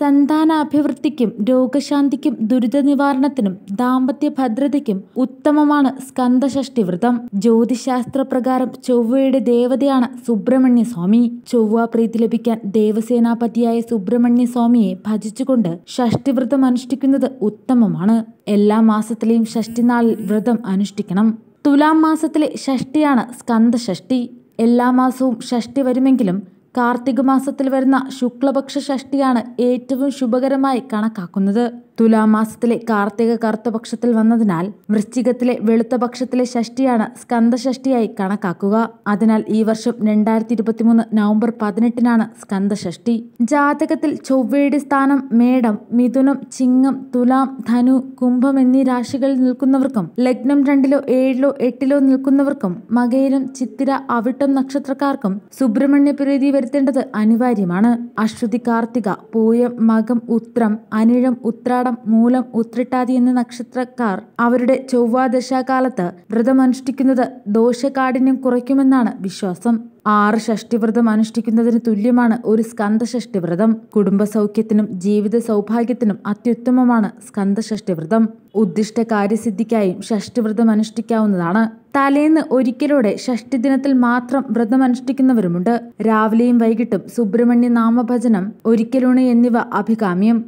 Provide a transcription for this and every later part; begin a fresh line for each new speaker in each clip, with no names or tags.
സന്താനാഭിവൃദ്ധിക്കും രോഗശാന്തിക്കും ദുരിത നിവാരണത്തിനും ദാമ്പത്യ ഭദ്രതയ്ക്കും ഉത്തമമാണ് സ്കന്ദഷഷ്ടി വ്രതം ജ്യോതിശാസ്ത്ര പ്രകാരം ചൊവ്വയുടെ ദേവതയാണ് സുബ്രഹ്മണ്യ സ്വാമി ചൊവ്വ പ്രീതി ലഭിക്കാൻ ദേവസേനാപതിയായ സുബ്രഹ്മണ്യ സ്വാമിയെ ഭജിച്ചുകൊണ്ട് ഷഷ്ടിവ്രതം അനുഷ്ഠിക്കുന്നത് ഉത്തമമാണ് എല്ലാ മാസത്തിലെയും ഷഷ്ടിനാളിൽ വ്രതം അനുഷ്ഠിക്കണം തുലാം മാസത്തിലെ ഷഷ്ടിയാണ് സ്കന്ദഷഷ്ടി എല്ലാ മാസവും ഷഷ്ടി വരുമെങ്കിലും കാർത്തിക മാസത്തിൽ വരുന്ന ശുക്ലപക്ഷ ഷഷ്ടിയാണ് ഏറ്റവും ശുഭകരമായി കണക്കാക്കുന്നത് തുലാമാസത്തിലെ കാർത്തിക കറുത്തപക്ഷത്തിൽ വന്നതിനാൽ വൃശ്ചികത്തിലെ വെളുത്തപക്ഷത്തിലെ ഷഷ്ടിയാണ് സ്കന്ദഷഷ്ടിയായി കണക്കാക്കുക അതിനാൽ ഈ വർഷം രണ്ടായിരത്തി ഇരുപത്തിമൂന്ന് നവംബർ പതിനെട്ടിനാണ് സ്കന്ദഷഷ്ടി ജാതകത്തിൽ ചൊവ്വയുടെ സ്ഥാനം മേടം മിഥുനം ചിങ്ങം തുലാം ധനു കുംഭം എന്നീ രാശികളിൽ നിൽക്കുന്നവർക്കും ലഗ്നം രണ്ടിലോ ഏഴിലോ എട്ടിലോ നിൽക്കുന്നവർക്കും മകയിലും ചിത്തിര അവിട്ടം നക്ഷത്രക്കാർക്കും സുബ്രഹ്മണ്യ പ്രീതി വരുത്തേണ്ടത് അനിവാര്യമാണ് അശ്വതി കാർത്തിക പൂയം മകം ഉത്രം അനിഴം ഉത്രാട ഉത്രാടം മൂലം ഉത്രിട്ടാതി എന്ന നക്ഷത്രക്കാർ അവരുടെ ചൊവ്വാദശാകാലത്ത് വ്രതമനുഷ്ഠിക്കുന്നത് ദോഷകാഠിന്യം കുറയ്ക്കുമെന്നാണ് വിശ്വാസം ആറ് ഷഷ്ടിവ്രതം അനുഷ്ഠിക്കുന്നതിന് തുല്യമാണ് ഒരു കുടുംബ കുടുംബസൗഖ്യത്തിനും ജീവിത സൗഭാഗ്യത്തിനും അത്യുത്തമമാണ് സ്കന്ധഷഷ്ടിവ്രതം ഉദ്ദിഷ്ട കാര്യസിദ്ധിക്കായും ഷഷ്ടിവ്രതം അനുഷ്ഠിക്കാവുന്നതാണ് തലേന്ന് ഷഷ്ടി ദിനത്തിൽ മാത്രം വ്രതമനുഷ്ഠിക്കുന്നവരുമുണ്ട് രാവിലെയും വൈകിട്ടും സുബ്രഹ്മണ്യ നാമഭജനം ഒരിക്കലൂണി എന്നിവ അഭികാമ്യം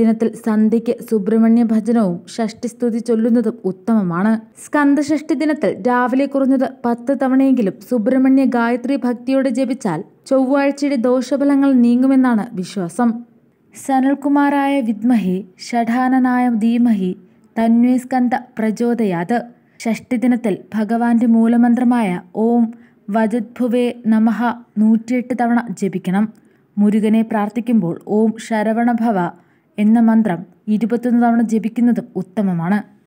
ദിനത്തിൽ സന്ധ്യയ്ക്ക് സുബ്രഹ്മണ്യ ഭജനവും സ്തുതി ചൊല്ലുന്നതും ഉത്തമമാണ് സ്കന്ധഷഷ്ടി ദിനത്തിൽ രാവിലെ കുറഞ്ഞത് പത്ത് തവണയെങ്കിലും സുബ്രഹ്മണ്യ ഗായത്രി ഭക്തിയോടെ ജപിച്ചാൽ ചൊവ്വാഴ്ചയുടെ ദോഷഫലങ്ങൾ നീങ്ങുമെന്നാണ് വിശ്വാസം സനൽകുമാരായ വിദ്മഹി ഷഠാനനായ ധീമഹി തന്വേസ്കന്ധ പ്രചോദയാത് ഷഷ്ടിദിനത്തിൽ ഭഗവാന്റെ മൂലമന്ത്രമായ ഓം വജദ്ഭുവേ നമഹ നൂറ്റിയെട്ട് തവണ ജപിക്കണം മുരുകനെ പ്രാർത്ഥിക്കുമ്പോൾ ഓം ശരവണഭവ എന്ന മന്ത്രം ഇരുപത്തൊന്ന് തവണ ജപിക്കുന്നതും ഉത്തമമാണ്